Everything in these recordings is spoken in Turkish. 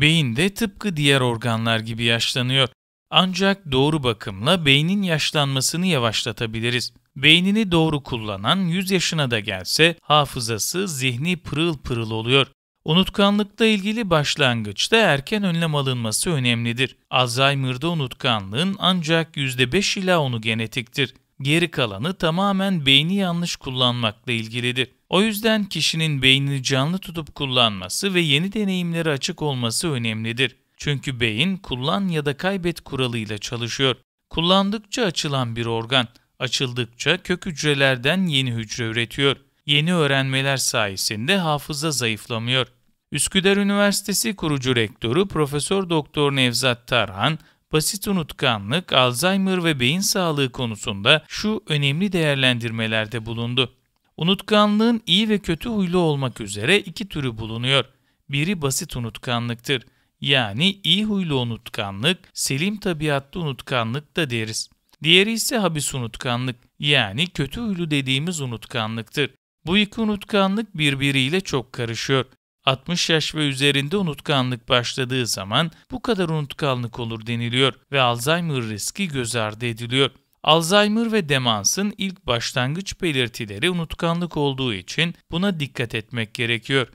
Beyin de tıpkı diğer organlar gibi yaşlanıyor. Ancak doğru bakımla beynin yaşlanmasını yavaşlatabiliriz. Beynini doğru kullanan 100 yaşına da gelse hafızası, zihni pırıl pırıl oluyor. Unutkanlıkla ilgili başlangıçta erken önlem alınması önemlidir. Alzheimer'da unutkanlığın ancak %5 ila onu genetiktir geri kalanı tamamen beyni yanlış kullanmakla ilgilidir. O yüzden kişinin beynini canlı tutup kullanması ve yeni deneyimlere açık olması önemlidir. Çünkü beyin kullan ya da kaybet kuralıyla çalışıyor. Kullandıkça açılan bir organ, açıldıkça kök hücrelerden yeni hücre üretiyor. Yeni öğrenmeler sayesinde hafıza zayıflamıyor. Üsküdar Üniversitesi kurucu rektörü Profesör Doktor Nevzat Tarhan, basit unutkanlık, Alzheimer ve beyin sağlığı konusunda şu önemli değerlendirmelerde bulundu. Unutkanlığın iyi ve kötü huylu olmak üzere iki türü bulunuyor. Biri basit unutkanlıktır. Yani iyi huylu unutkanlık, selim tabiatlı unutkanlık da deriz. Diğeri ise habis unutkanlık yani kötü huylu dediğimiz unutkanlıktır. Bu iki unutkanlık birbiriyle çok karışıyor. 60 yaş ve üzerinde unutkanlık başladığı zaman bu kadar unutkanlık olur deniliyor ve Alzheimer riski göz ardı ediliyor. Alzheimer ve demansın ilk başlangıç belirtileri unutkanlık olduğu için buna dikkat etmek gerekiyor.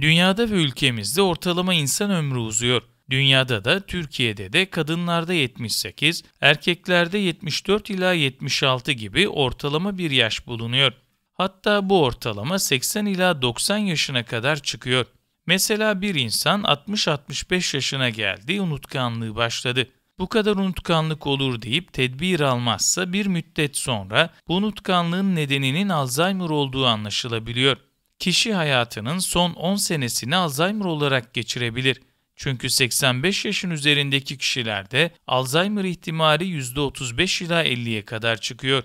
Dünyada ve ülkemizde ortalama insan ömrü uzuyor. Dünyada da Türkiye'de de kadınlarda 78, erkeklerde 74 ila 76 gibi ortalama bir yaş bulunuyor. Hatta bu ortalama 80 ila 90 yaşına kadar çıkıyor. Mesela bir insan 60-65 yaşına geldi, unutkanlığı başladı. Bu kadar unutkanlık olur deyip tedbir almazsa bir müddet sonra bu unutkanlığın nedeninin Alzheimer olduğu anlaşılabiliyor. Kişi hayatının son 10 senesini Alzheimer olarak geçirebilir. Çünkü 85 yaşın üzerindeki kişilerde Alzheimer ihtimali %35 ila 50'ye kadar çıkıyor.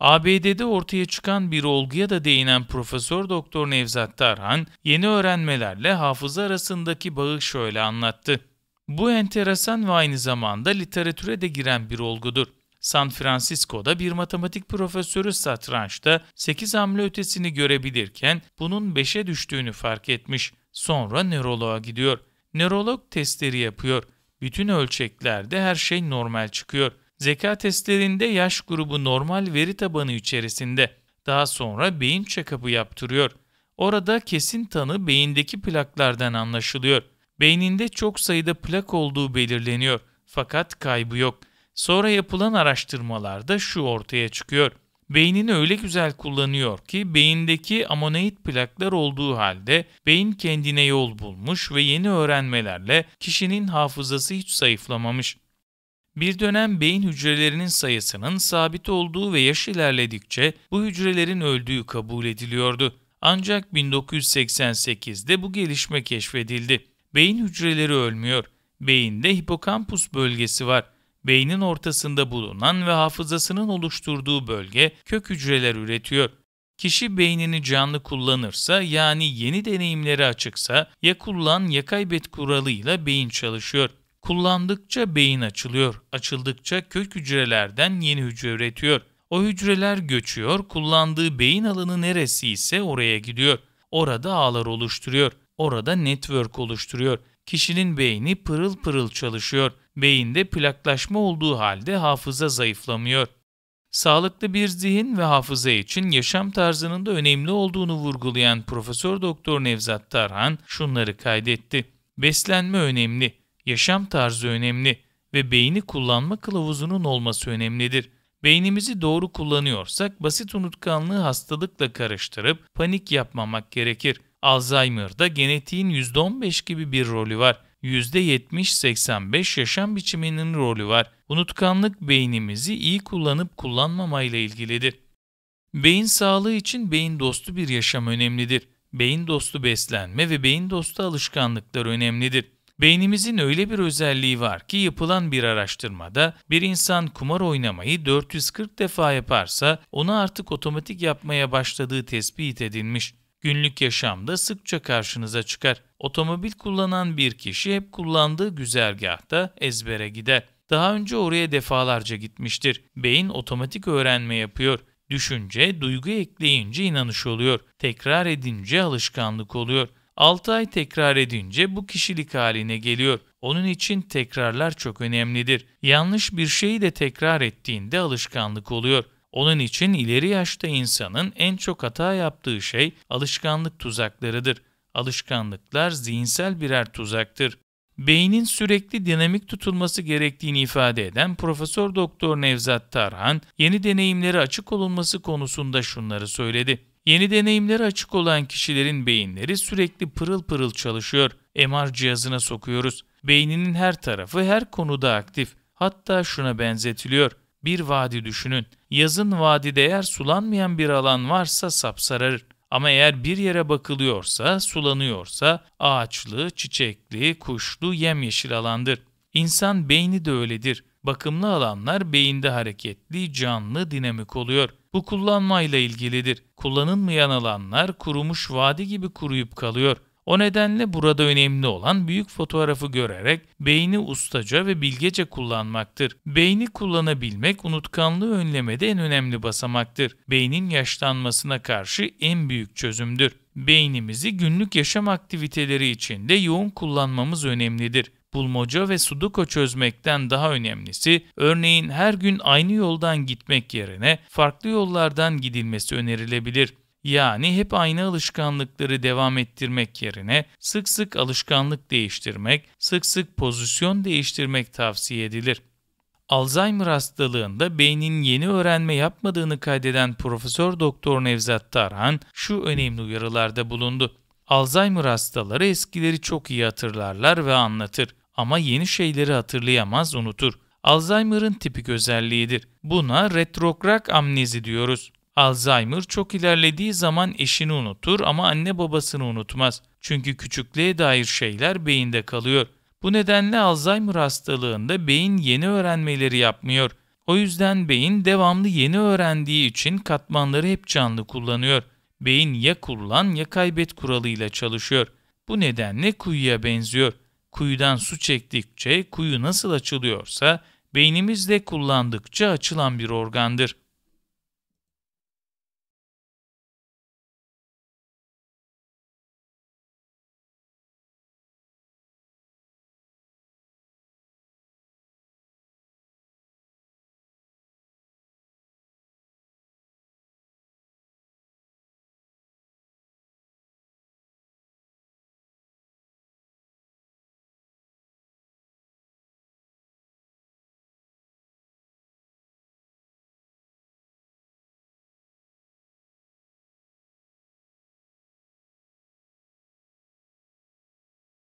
ABD'de ortaya çıkan bir olguya da değinen Profesör Doktor Nevzat Tarhan, yeni öğrenmelerle hafıza arasındaki bağı şöyle anlattı. Bu enteresan ve aynı zamanda literatüre de giren bir olgudur. San Francisco'da bir matematik profesörü satrançta 8 hamle ötesini görebilirken bunun 5'e düştüğünü fark etmiş. Sonra nöroloğa gidiyor. Nörolog testleri yapıyor. Bütün ölçeklerde her şey normal çıkıyor. Zeka testlerinde yaş grubu normal veri tabanı içerisinde. Daha sonra beyin check-up'ı yaptırıyor. Orada kesin tanı beyindeki plaklardan anlaşılıyor. Beyninde çok sayıda plak olduğu belirleniyor fakat kaybı yok. Sonra yapılan araştırmalarda şu ortaya çıkıyor. Beynini öyle güzel kullanıyor ki beyindeki amonoid plaklar olduğu halde beyin kendine yol bulmuş ve yeni öğrenmelerle kişinin hafızası hiç zayıflamamış. Bir dönem beyin hücrelerinin sayısının sabit olduğu ve yaş ilerledikçe bu hücrelerin öldüğü kabul ediliyordu. Ancak 1988'de bu gelişme keşfedildi. Beyin hücreleri ölmüyor. Beyinde hipokampus bölgesi var. Beynin ortasında bulunan ve hafızasının oluşturduğu bölge kök hücreler üretiyor. Kişi beynini canlı kullanırsa yani yeni deneyimlere açıksa ya kullan ya kaybet kuralıyla beyin çalışıyor. Kullandıkça beyin açılıyor. Açıldıkça kök hücrelerden yeni hücre üretiyor. O hücreler göçüyor, kullandığı beyin alanı neresi ise oraya gidiyor. Orada ağlar oluşturuyor. Orada network oluşturuyor. Kişinin beyni pırıl pırıl çalışıyor. Beyinde plaklaşma olduğu halde hafıza zayıflamıyor. Sağlıklı bir zihin ve hafıza için yaşam tarzının da önemli olduğunu vurgulayan Profesör Doktor Nevzat Tarhan şunları kaydetti. Beslenme önemli yaşam tarzı önemli ve beyni kullanma kılavuzunun olması önemlidir. Beynimizi doğru kullanıyorsak basit unutkanlığı hastalıkla karıştırıp panik yapmamak gerekir. Alzheimer'da genetiğin %15 gibi bir rolü var. %70-85 yaşam biçiminin rolü var. Unutkanlık beynimizi iyi kullanıp kullanmamayla ilgilidir. Beyin sağlığı için beyin dostu bir yaşam önemlidir. Beyin dostu beslenme ve beyin dostu alışkanlıklar önemlidir. Beynimizin öyle bir özelliği var ki yapılan bir araştırmada bir insan kumar oynamayı 440 defa yaparsa onu artık otomatik yapmaya başladığı tespit edilmiş. Günlük yaşamda sıkça karşınıza çıkar. Otomobil kullanan bir kişi hep kullandığı güzergahta ezbere gider. Daha önce oraya defalarca gitmiştir. Beyin otomatik öğrenme yapıyor. Düşünce, duygu ekleyince inanış oluyor. Tekrar edince alışkanlık oluyor. 6 ay tekrar edince bu kişilik haline geliyor. Onun için tekrarlar çok önemlidir. Yanlış bir şeyi de tekrar ettiğinde alışkanlık oluyor. Onun için ileri yaşta insanın en çok hata yaptığı şey alışkanlık tuzaklarıdır. Alışkanlıklar zihinsel birer tuzaktır. Beynin sürekli dinamik tutulması gerektiğini ifade eden Profesör Doktor Nevzat Tarhan, yeni deneyimlere açık olunması konusunda şunları söyledi. Yeni deneyimlere açık olan kişilerin beyinleri sürekli pırıl pırıl çalışıyor. MR cihazına sokuyoruz. Beyninin her tarafı her konuda aktif. Hatta şuna benzetiliyor. Bir vadi düşünün. Yazın vadide eğer sulanmayan bir alan varsa sapsararır. Ama eğer bir yere bakılıyorsa, sulanıyorsa ağaçlı, çiçekli, kuşlu, yemyeşil alandır. İnsan beyni de öyledir. Bakımlı alanlar beyinde hareketli, canlı, dinamik oluyor. Bu kullanmayla ilgilidir. Kullanılmayan alanlar kurumuş vadi gibi kuruyup kalıyor. O nedenle burada önemli olan büyük fotoğrafı görerek beyni ustaca ve bilgece kullanmaktır. Beyni kullanabilmek unutkanlığı önlemede en önemli basamaktır. Beynin yaşlanmasına karşı en büyük çözümdür. Beynimizi günlük yaşam aktiviteleri içinde yoğun kullanmamız önemlidir bulmaca ve sudoku çözmekten daha önemlisi, örneğin her gün aynı yoldan gitmek yerine farklı yollardan gidilmesi önerilebilir. Yani hep aynı alışkanlıkları devam ettirmek yerine sık sık alışkanlık değiştirmek, sık sık pozisyon değiştirmek tavsiye edilir. Alzheimer hastalığında beynin yeni öğrenme yapmadığını kaydeden Profesör Doktor Nevzat Tarhan şu önemli uyarılarda bulundu. Alzheimer hastaları eskileri çok iyi hatırlarlar ve anlatır ama yeni şeyleri hatırlayamaz, unutur. Alzheimer'ın tipik özelliğidir. Buna retrograk amnezi diyoruz. Alzheimer çok ilerlediği zaman eşini unutur ama anne babasını unutmaz. Çünkü küçüklüğe dair şeyler beyinde kalıyor. Bu nedenle Alzheimer hastalığında beyin yeni öğrenmeleri yapmıyor. O yüzden beyin devamlı yeni öğrendiği için katmanları hep canlı kullanıyor. Beyin ya kullan ya kaybet kuralıyla çalışıyor. Bu nedenle kuyuya benziyor kuyudan su çektikçe kuyu nasıl açılıyorsa beynimiz de kullandıkça açılan bir organdır.